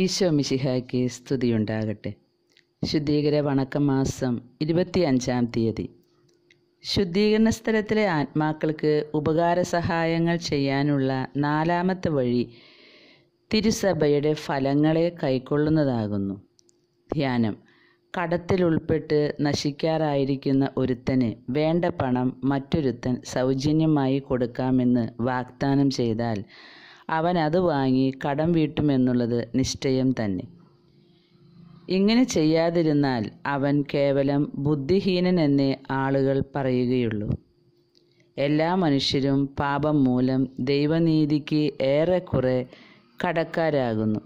ഈശോ മിശിഹായ്ക്ക് സ്തുതിയുണ്ടാകട്ടെ ശുദ്ധീകര വണക്കം മാസം അഞ്ചാം തീയതി ശുദ്ധീകരണ സ്ഥലത്തിലെ ആത്മാക്കൾക്ക് ഉപകാര സഹായങ്ങൾ ചെയ്യാനുള്ള നാലാമത്തെ വഴി തിരുസഭയുടെ ഫലങ്ങളെ കൈക്കൊള്ളുന്നതാകുന്നു ധ്യാനം കടത്തിൽ ഉൾപ്പെട്ട് നശിക്കാറായിരിക്കുന്ന ഒരുത്തന് വേണ്ട പണം മറ്റൊരുത്തൻ സൗജന്യമായി കൊടുക്കാമെന്ന് വാഗ്ദാനം ചെയ്താൽ അവൻ അത് വാങ്ങി കടം വീട്ടുമെന്നുള്ളത് നിശ്ചയം തന്നെ ഇങ്ങനെ ചെയ്യാതിരുന്നാൽ അവൻ കേവലം ബുദ്ധിഹീനൻ എന്നേ ആളുകൾ പറയുകയുള്ളൂ എല്ലാ മനുഷ്യരും പാപം മൂലം ദൈവനീതിക്ക് ഏറെക്കുറെ കടക്കാരാകുന്നു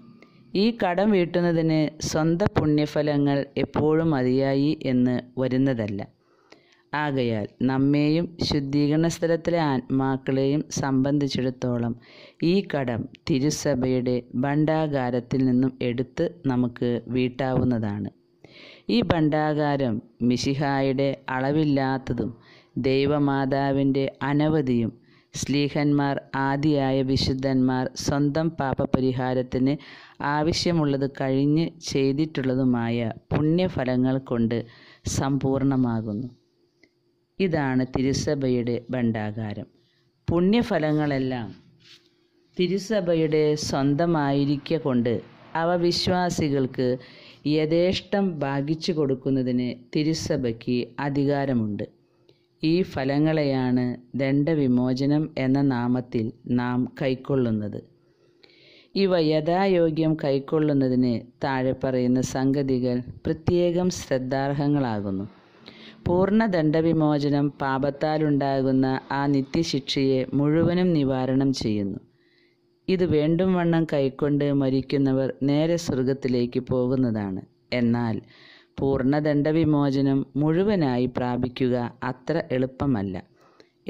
ഈ കടം വീട്ടുന്നതിന് സ്വന്തം പുണ്യഫലങ്ങൾ എപ്പോഴും മതിയായി എന്ന് വരുന്നതല്ല ആകയാൽ നമ്മെയും ശുദ്ധീകരണ സ്ഥലത്തിലെ ആത്മാക്കളെയും സംബന്ധിച്ചിടത്തോളം ഈ കടം തിരുസഭയുടെ ഭണ്ഡാകാരത്തിൽ നിന്നും എടുത്ത് നമുക്ക് വീട്ടാവുന്നതാണ് ഈ ഭണ്ഡാകാരം മിശിഹായുടെ അളവില്ലാത്തതും ദൈവമാതാവിൻ്റെ അനവധിയും സ്ലീഹന്മാർ ആദിയായ വിശുദ്ധന്മാർ സ്വന്തം പാപപരിഹാരത്തിന് ആവശ്യമുള്ളത് കഴിഞ്ഞ് ചെയ്തിട്ടുള്ളതുമായ പുണ്യഫലങ്ങൾ കൊണ്ട് സമ്പൂർണമാകുന്നു ഇതാണ് തിരുസഭയുടെ ഭണ്ഡാകാരം പുണ്യഫലങ്ങളെല്ലാം തിരുസഭയുടെ സ്വന്തമായിരിക്ക കൊണ്ട് അവ വിശ്വാസികൾക്ക് യഥേഷ്ടം ഭാഗിച്ചു കൊടുക്കുന്നതിന് തിരുസഭയ്ക്ക് അധികാരമുണ്ട് ഈ ഫലങ്ങളെയാണ് ദണ്ഡവിമോചനം എന്ന നാമത്തിൽ നാം കൈക്കൊള്ളുന്നത് ഇവ യഥായോഗ്യം കൈക്കൊള്ളുന്നതിന് താഴെ പറയുന്ന സംഗതികൾ പ്രത്യേകം ശ്രദ്ധാർഹങ്ങളാകുന്നു ദണ്ഡവിമോചനം പാപത്താലുണ്ടാകുന്ന ആ നിത്യശിക്ഷയെ മുഴുവനും നിവാരണം ചെയ്യുന്നു ഇത് വേണ്ടും വണ്ണം കൈക്കൊണ്ട് മരിക്കുന്നവർ നേരെ സ്വർഗത്തിലേക്ക് പോകുന്നതാണ് എന്നാൽ ദണ്ഡവിമോചനം മുഴുവനായി പ്രാപിക്കുക അത്ര എളുപ്പമല്ല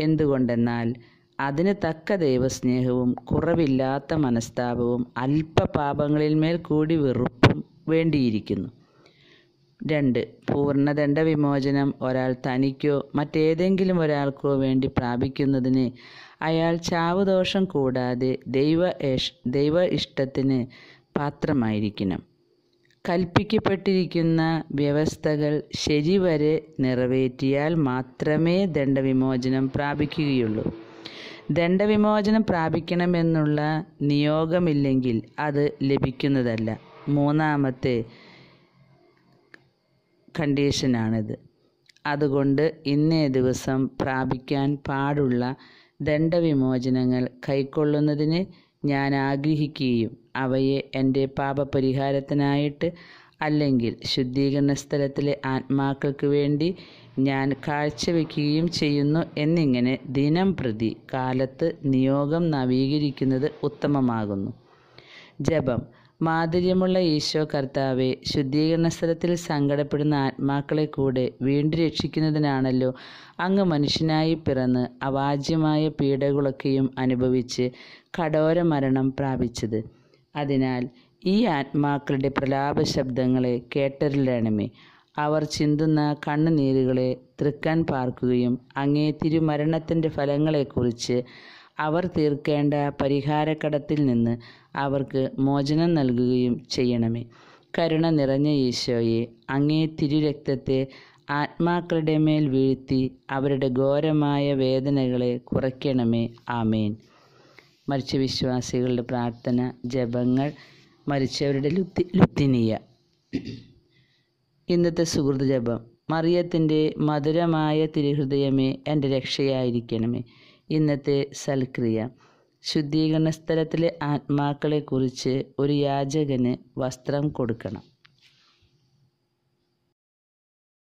എന്തുകൊണ്ടെന്നാൽ അതിന് തക്ക ദൈവസ്നേഹവും കുറവില്ലാത്ത മനസ്താപവും അല്പ പാപങ്ങളിന്മേൽ കൂടി വെറുപ്പും വേണ്ടിയിരിക്കുന്നു രണ്ട് പൂർണ്ണദണ്ഡ വിമോചനം ഒരാൾ തനിക്കോ മറ്റേതെങ്കിലും ഒരാൾക്കോ വേണ്ടി പ്രാപിക്കുന്നതിന് അയാൾ ചാവുദോഷം കൂടാതെ ദൈവ ദൈവ ഇഷ്ടത്തിന് പാത്രമായിരിക്കണം കൽപ്പിക്കപ്പെട്ടിരിക്കുന്ന വ്യവസ്ഥകൾ ശരിവരെ നിറവേറ്റിയാൽ മാത്രമേ ദണ്ഡവിമോചനം പ്രാപിക്കുകയുള്ളൂ ദണ്ഡവിമോചനം പ്രാപിക്കണമെന്നുള്ള നിയോഗമില്ലെങ്കിൽ അത് ലഭിക്കുന്നതല്ല മൂന്നാമത്തെ കണ്ടീഷനാണിത് അതുകൊണ്ട് ഇന്നേ ദിവസം പ്രാപിക്കാൻ പാടുള്ള ദണ്ഡവിമോചനങ്ങൾ കൈക്കൊള്ളുന്നതിന് ഞാൻ ആഗ്രഹിക്കുകയും അവയെ എൻ്റെ പാപപരിഹാരത്തിനായിട്ട് അല്ലെങ്കിൽ ശുദ്ധീകരണ സ്ഥലത്തിലെ ആത്മാക്കൾക്ക് വേണ്ടി ഞാൻ കാഴ്ചവെക്കുകയും ചെയ്യുന്നു എന്നിങ്ങനെ ദിനം പ്രതി കാലത്ത് നിയോഗം നവീകരിക്കുന്നത് ഉത്തമമാകുന്നു ജപം മാധുര്യമുള്ള ഈശോ കർത്താവെ ശുദ്ധീകരണ സ്ഥലത്തിൽ സങ്കടപ്പെടുന്ന ആത്മാക്കളെ കൂടെ വീണ്ടും രക്ഷിക്കുന്നതിനാണല്ലോ അങ്ങ് മനുഷ്യനായി പിറന്ന് അവാജ്യമായ പീഡകളൊക്കെയും അനുഭവിച്ച് കഠോര മരണം പ്രാപിച്ചത് അതിനാൽ ഈ ആത്മാക്കളുടെ പ്രലാപ ശബ്ദങ്ങളെ കേട്ടരിലണമേ അവർ ചിന്തുന്ന കണ്ണുനീരുകളെ തൃക്കാൻ പാർക്കുകയും അങ്ങേ തിരുമരണത്തിൻ്റെ ഫലങ്ങളെക്കുറിച്ച് അവർ തീർക്കേണ്ട പരിഹാരക്കടത്തിൽ നിന്ന് അവർക്ക് മോചനം നൽകുകയും ചെയ്യണമേ കരുണ നിറഞ്ഞ ഈശോയെ അങ്ങേ തിരുരക്തത്തെ ആത്മാക്കളുടെ മേൽ വീഴ്ത്തി അവരുടെ ഘോരമായ വേദനകളെ കുറയ്ക്കണമേ ആമേൻ മരിച്ച വിശ്വാസികളുടെ പ്രാർത്ഥന ജപങ്ങൾ മരിച്ചവരുടെ ലുത്തി ലുത്തിനിയ ഇന്നത്തെ സുഹൃത്ത് ജപം മറിയത്തിൻ്റെ മധുരമായ തിരുഹൃദയമേ എൻ്റെ രക്ഷയായിരിക്കണമേ ഇന്നത്തെ സൽക്രിയ ശുദ്ധീകരണ സ്ഥലത്തിലെ ആത്മാക്കളെക്കുറിച്ച് ഒരു യാചകന് വസ്ത്രം കൊടുക്കണം